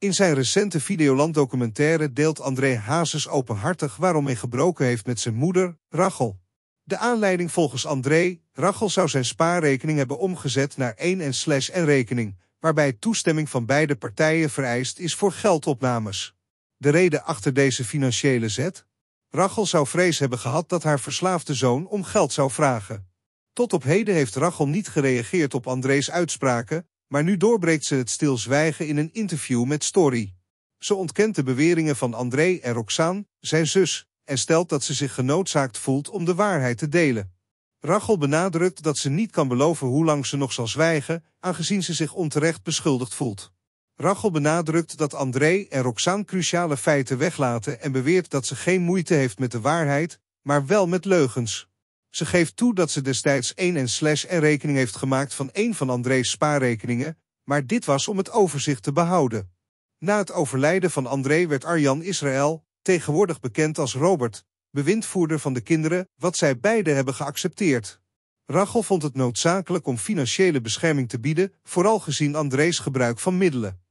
In zijn recente Videoland-documentaire deelt André Hazes openhartig waarom hij gebroken heeft met zijn moeder, Rachel. De aanleiding volgens André, Rachel zou zijn spaarrekening hebben omgezet naar een en slash en rekening, waarbij toestemming van beide partijen vereist is voor geldopnames. De reden achter deze financiële zet? Rachel zou vrees hebben gehad dat haar verslaafde zoon om geld zou vragen. Tot op heden heeft Rachel niet gereageerd op André's uitspraken, maar nu doorbreekt ze het stilzwijgen in een interview met Story. Ze ontkent de beweringen van André en Roxane, zijn zus, en stelt dat ze zich genoodzaakt voelt om de waarheid te delen. Rachel benadrukt dat ze niet kan beloven hoe lang ze nog zal zwijgen, aangezien ze zich onterecht beschuldigd voelt. Rachel benadrukt dat André en Roxane cruciale feiten weglaten en beweert dat ze geen moeite heeft met de waarheid, maar wel met leugens. Ze geeft toe dat ze destijds 1 en slash en rekening heeft gemaakt van één van André's spaarrekeningen, maar dit was om het overzicht te behouden. Na het overlijden van André werd Arjan Israël, tegenwoordig bekend als Robert, bewindvoerder van de kinderen, wat zij beide hebben geaccepteerd. Rachel vond het noodzakelijk om financiële bescherming te bieden, vooral gezien André's gebruik van middelen.